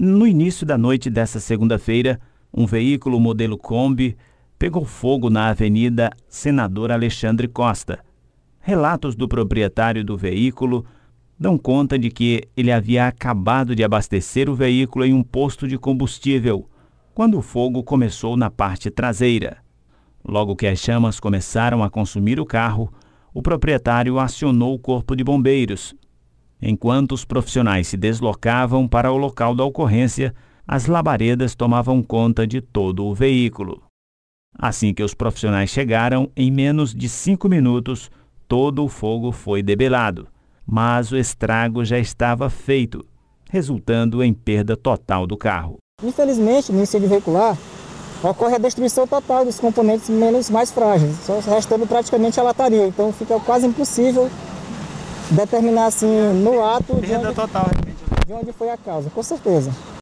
No início da noite desta segunda-feira, um veículo modelo Kombi pegou fogo na Avenida Senador Alexandre Costa. Relatos do proprietário do veículo dão conta de que ele havia acabado de abastecer o veículo em um posto de combustível quando o fogo começou na parte traseira. Logo que as chamas começaram a consumir o carro, o proprietário acionou o corpo de bombeiros, Enquanto os profissionais se deslocavam para o local da ocorrência, as labaredas tomavam conta de todo o veículo. Assim que os profissionais chegaram, em menos de cinco minutos, todo o fogo foi debelado, mas o estrago já estava feito, resultando em perda total do carro. Infelizmente, no incêndio veicular, ocorre a destruição total dos componentes menos mais frágeis, só restando praticamente a lataria, então fica quase impossível determinar assim no ato de onde, de onde foi a causa, com certeza.